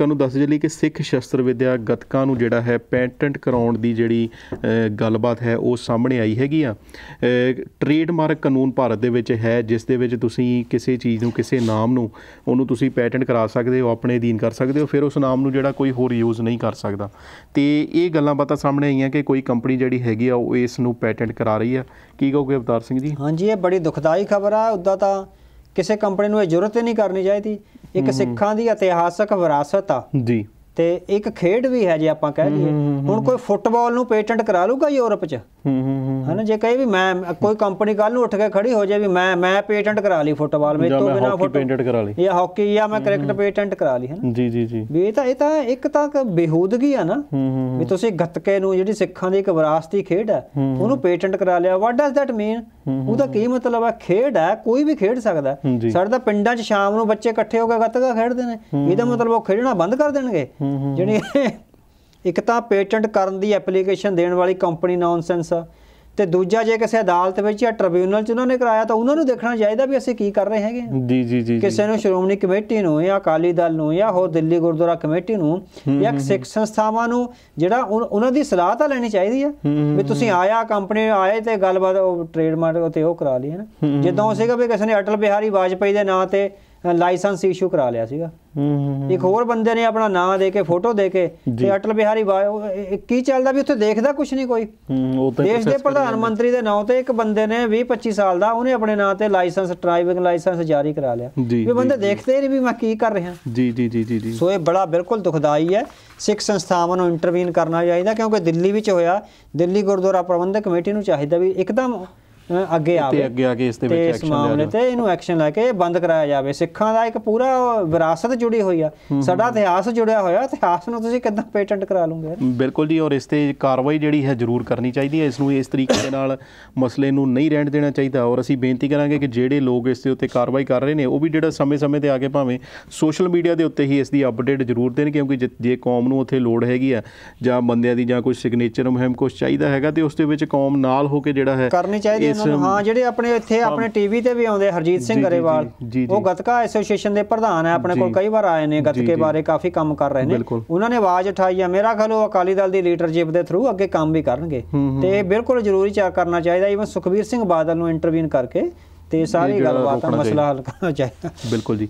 ਦਰਸ਼ਕਾਂ ਨੂੰ ਦੱਸ ਜਲੀ ਕਿ ਸਿੱਖ ਸ਼ਸਤਰ ਵਿਦਿਆ ਗਤਕਾਂ ਨੂੰ ਜਿਹੜਾ ਹੈ ਪੈਟੈਂਟ ਕਰਾਉਣ ਦੀ ਜਿਹੜੀ ਗੱਲਬਾਤ ਹੈ ਉਹ ਸਾਹਮਣੇ ਆਈ ਹੈਗੀ ਆ ਟ੍ਰੇਡਮਾਰਕ ਕਾਨੂੰਨ ਭਾਰਤ ਦੇ ਵਿੱਚ ਹੈ ਜਿਸ ਦੇ ਵਿੱਚ ਤੁਸੀਂ ਕਿਸੇ ਚੀਜ਼ ਨੂੰ ਕਿਸੇ ਨਾਮ ਨੂੰ ਉਹਨੂੰ ਤੁਸੀਂ ਪੈਟੈਂਟ ਕਰਾ ਸਕਦੇ ਹੋ ਆਪਣੇ ਅਧੀਨ ਕਰ ਸਕਦੇ ਹੋ ਫਿਰ ਉਸ ਨਾਮ ਨੂੰ ਜਿਹੜਾ ਕੋਈ ਹੋਰ ਯੂਜ਼ ਨਹੀਂ ਕਰ ਸਕਦਾ ਤੇ ਇਹ ਗੱਲਾਂ ਬਾਤਾਂ ਸਾਹਮਣੇ ਆਈਆਂ ਕਿ ਕੋਈ ਕੰਪਨੀ ਜਿਹੜੀ ਹੈਗੀ ਆ ਉਹ ਇਸ ਨੂੰ ਪੈਟੈਂਟ ਕਰਾ ਰਹੀ ਆ ਕੀ ਕਹੋਗੇ ਅਵਤਾਰ ਸਿੰਘ ਜੀ ਹਾਂਜੀ ਇਹ ਬੜੀ ਦੁਖਦਾਈ ਖਬਰ ਆ ਉਦਾਂ ਤਾਂ ਕਿਸੇ ਕੰਪਨੀ ਨੂੰ ਇਹ ਜ਼ਰੂਰਤ ਨਹੀਂ ਕਰਨੀ ਚਾਹੀਦੀ ਇੱਕ ਸਿੱਖਾਂ ਦੀ ਇਤਿਹਾਸਕ ਵਿਰਾਸਤ ਆ ਜੀ ਤੇ ਇੱਕ ਖੇਡ ਵੀ ਹੈ ਜੇ ਆਪਾਂ ਕਹਿ ਲਈਏ ਹੁਣ ਕੋਈ ਫੁੱਟਬਾਲ ਨੂੰ ਪੇਟੈਂਟ ਕਰਾ ਲੂਗਾ ਯੂਰਪ 'ਚ ਹੂੰ ਹੂੰ ਨਾ ਜੇ ਕਹੇ ਵੀ ਮੈਂ ਕੋਈ ਕੰਪਨੀ ਕੱਲ ਨੂੰ ਉੱਠ ਕੇ ਖੜੀ ਹੋ ਜਾਏ ਵੀ ਮੈਂ ਮੈਂ ਪੇਟੈਂਟ ਕਰਾ ਲਈ ਫੁੱਟਬਾਲ ਮੇਰੇ ਤੋਂ ਬਿਨਾ ਫੁੱਟ ਪੇਟੈਂਟ ਕਰਾ ਲਈ ਜਾਂ ਹਾਕੀ ਜਾਂ ਮੈਂ ਕ੍ਰਿਕਟ ਪੇਟੈਂਟ ਕਰਾ ਲਈ ਹੈ ਨਾ ਜੀ ਜੀ ਜੀ ਵੀ ਇਹ ਤਾਂ ਇਹ ਤਾਂ ਇੱਕ ਤਾਂ ਬੇਹੂਦਗੀ ਆ ਨਾ ਵੀ ਤੁਸੀਂ ਗੱਤਕੇ ਨੂੰ ਜਿਹੜੀ ਸਿੱਖਾਂ ਦੀ ਇੱਕ ਵਿਰਾਸਤੀ ਖੇਡ ਹੈ ਉਹਨੂੰ ਪੇਟੈਂਟ ਕਰਾ ਲਿਆ ਵਾਟ ਡਸ ਦੈਟ ਮੀਨ ਉਹਦਾ ਕੀ ਮਤਲਬ ਹੈ ਖੇਡ ਹੈ ਕੋਈ ਵੀ ਖੇਡ ਸਕਦਾ ਸਾਡੇ ਤਾਂ ਪਿੰਡਾਂ 'ਚ ਸ਼ਾਮ ਨੂੰ ਬੱਚੇ ਇਕੱਠੇ ਹੋ ਕੇ ਗੱਤਕਾ ਖੇਡਦੇ ਨੇ ਇਹਦਾ ਮਤਲਬ ਉਹ ਖੇਡਣਾ ਬੰਦ ਕਰ ਦੇਣਗੇ ਜਿਹੜੀ ਇੱਕ ਤਾਂ ਪੇਟੈਂਟ ਕਰਨ ਦੀ ਐਪਲੀਕੇਸ਼ਨ ਦੇਣ ਵਾਲੀ ਕੰਪਨੀ ਨੌਨਸੈਂਸ ਆ ਤੇ ਦੂਜਾ ਜੇ ਕਿਸੇ ਅਦਾਲਤ ਵਿੱਚ ਜਾਂ ਟ੍ਰਿਬਿਊਨਲ 'ਚ ਉਹਨਾਂ ਨੇ ਕਰਾਇਆ ਤਾਂ ਉਹਨਾਂ ਨੂੰ ਦੇਖਣਾ ਚਾਹੀਦਾ ਵੀ ਅਸੀਂ ਕੀ ਕਰ ਰਹੇ ਹੈਗੇ ਜੀ ਜੀ ਜੀ ਕਿਸੇ ਨੂੰ ਸ਼੍ਰੋਮਣੀ ਕਮੇਟੀ ਨੂੰ ਜਾਂ ਅਕਾਲੀ ਦਲ ਨੂੰ ਜਾਂ ਹੋਰ ਦਿੱਲੀ ਗੁਰਦੁਆਰਾ ਕਮੇਟੀ ਨੂੰ ਜਾਂ ਸਿੱਖ ਸੰਸਥਾਵਾਂ ਨੂੰ ਜਿਹੜਾ ਉਹਨਾਂ ਦੀ ਸਲਾਹ ਤਾਂ ਲੈਣੀ ਚਾਹੀਦੀ ਆ ਵੀ ਤੁਸੀਂ ਆਇਆ ਕੰਪਨੀ ਆਏ ਤੇ ਗੱਲਬਾਤ ਉਹ ਟ੍ਰੇਡਮਾਰਕ ਤੇ ਉਹ ਕਰਾ ਲਈ ਹੈ ਨਾ ਜਿੱਦਾਂ ਸੀਗਾ ਵੀ ਕਿਸੇ ਨੇ ਅਟਲ ਬਿਹਾਰੀ ਵਾਜਪਾਈ ਦੇ ਨਾਂ ਤੇ ਲਾਇਸੈਂਸ ਇਸ਼ੂ ਕਰਾ ਲਿਆ ਸੀਗਾ ਇੱਕ ਹੋਰ ਬੰਦੇ ਨੇ ਆਪਣਾ ਨਾਮ ਦੇ ਕੇ ਫੋਟੋ ਦੇ ਕੇ ਤੇ ਅਟਲ ਬਿਹਾਰੀ ਕੀ ਚੱਲਦਾ ਵੀ ਉੱਥੇ ਦੇਖਦਾ ਕੁਝ ਨਹੀਂ ਕੋਈ ਦੇਸ਼ ਦੇ ਪ੍ਰਧਾਨ ਮੰਤਰੀ ਦੇ ਨਾਂ ਤੇ ਇੱਕ ਬੰਦੇ ਨੇ 20 25 ਸਾਲ ਦਾ ਉਹਨੇ ਆਪਣੇ ਨਾਂ ਤੇ ਲਾਇਸੈਂਸ ਡਰਾਈਵਿੰਗ ਲਾਇਸੈਂਸ ਜਾਰੀ ਕਰਾ ਲਿਆ ਵੀ ਬੰਦੇ ਦੇਖਦੇ ਨਹੀਂ ਵੀ ਮੈਂ ਕੀ ਕਰ ਰਿਹਾ ਜੀ ਜੀ ਜੀ ਜੀ ਸੋ ਇਹ ਬੜਾ ਬਿਲਕੁਲ ਦੁਖਦਾਈ ਹੈ ਸਿੱਖ ਸੰਸਥਾਵਾਂ ਨੂੰ ਇੰਟਰਵੀਨ ਕਰਨਾ ਚਾਹੀਦਾ ਕਿਉਂਕਿ ਦਿੱਲੀ ਵਿੱਚ ਹੋਇਆ ਦਿੱਲੀ ਗੁਰਦੁਆਰਾ ਪ੍ਰਬੰਧਕ ਕਮੇਟੀ ਨੂੰ ਚਾਹੀਦਾ ਵੀ ਇੱਕਦਮ ਅੱਗੇ ਆਵੇ ਤੇ ਅੱਗੇ ਆ ਕੇ ਇਸ ਦੇ ਵਿੱਚ ਐਕਸ਼ਨ ਲਿਆ ਜਾਵੇ ਤੇ ਇਹਨੂੰ ਐਕਸ਼ਨ ਲੈ ਕੇ ਬੰਦ ਕਰਾਇਆ ਜਾਵੇ ਸਿੱਖਾਂ ਦਾ ਇੱਕ ਪੂਰਾ ਵਿਰਾਸਤ ਜੁੜੀ ਹੋਈ ਆ ਸਾਡਾ ਇਤਿਹਾਸ ਜੁੜਿਆ ਹੋਇਆ ਇਤਿਹਾਸ ਨੂੰ ਤੁਸੀਂ ਕਿੱਦਾਂ ਪੇਟੈਂਟ ਕਰਾ ਲਓਗੇ ਬਿਲਕੁਲ ਜੀ ਔਰ ਇਸ ਤੇ ਕਾਰਵਾਈ ਜਿਹੜੀ ਹੈ ਜ਼ਰੂਰ ਕਰਨੀ ਚਾਹੀਦੀ ਹੈ ਇਸ ਨੂੰ ਇਸ ਤਰੀਕੇ ਦੇ ਨਾਲ ਮਸਲੇ ਨੂੰ ਨਹੀਂ ਰਹਿਣ ਦੇਣਾ ਚਾਹੀਦਾ ਔਰ ਅਸੀਂ ਬੇਨਤੀ ਕਰਾਂਗੇ ਕਿ ਜਿਹੜੇ ਲੋਕ ਇਸ ਦੇ ਉੱਤੇ ਕਾਰਵਾਈ ਕਰ ਰਹੇ ਨੇ ਉਹ ਵੀ ਜਿਹੜਾ ਸਮੇਂ-ਸਮੇਂ ਤੇ ਆ ਕੇ ਭਾਵੇਂ ਸੋਸ਼ਲ ਮੀਡੀਆ ਦੇ ਉੱਤੇ ਹੀ ਇਸ ਦੀ ਅਪਡੇਟ ਜ਼ਰੂਰ ਦੇਣ ਕਿਉਂਕਿ ਜੇ ਕੌਮ ਨੂੰ ਉੱਥੇ ਲੋੜ ਹੈਗੀ ਆ ਜਾਂ ਬੰਦਿਆਂ ਦੀ ਜਾਂ ਕੋਈ ਸਿਗਨੇਚਰ ਮੁਹਿੰਮ ਕੁਝ ਚਾਹੀਦਾ ਹੈਗਾ ਤੇ ਉਸ ਦੇ ਵਿੱਚ ਕੌਮ ਨਾਲ ਹੋ ਕੇ ਜਿਹੜਾ ਹੈ ਕਰਨੀ ਚਾਹੀਦੀ ਉਹਨਾਂ ਹਾਂ ਜਿਹੜੇ ਆਪਣੇ ਇੱਥੇ ਆਪਣੇ ਟੀਵੀ ਤੇ ਵੀ ਆਉਂਦੇ ਹਰਜੀਤ ਸਿੰਘ ਗਰੇਵਾਲ ਉਹ ਗਤਕਾ ਐਸੋਸੀਏਸ਼ਨ ਦੇ ਪ੍ਰਧਾਨ ਹੈ ਆਪਣੇ ਕੋਲ ਕਈ ਵਾਰ ਆਏ ਨੇ ਗਤਕੇ ਬਾਰੇ ਕਾਫੀ ਕੰਮ ਕਰ ਰਹੇ ਨੇ ਉਹਨਾਂ ਨੇ ਆਵਾਜ਼ ਉਠਾਈ ਹੈ ਮੇਰਾ ਖਿਆਲ ਉਹ ਅਕਾਲੀ ਦਲ ਦੀ ਲੀਡਰਸ਼ਿਪ ਦੇ ਥਰੂ ਅੱਗੇ ਕੰਮ ਵੀ ਕਰਨਗੇ ਤੇ ਬਿਲਕੁਲ ਜ਼ਰੂਰੀ ਚਾ ਕਰਨਾ ਚਾਹੀਦਾ ਇਵਨ ਸੁਖਬੀਰ ਸਿੰਘ ਬਾਦਲ ਨੂੰ ਇੰਟਰਵਿਊ ਕਰਕੇ ਤੇ ਸਾਰੀ ਗੱਲਬਾਤ ਦਾ ਮਸਲਾ ਹੱਲ ਕਰਨਾ ਚਾਹੀਦਾ ਬਿਲਕੁਲ ਜੀ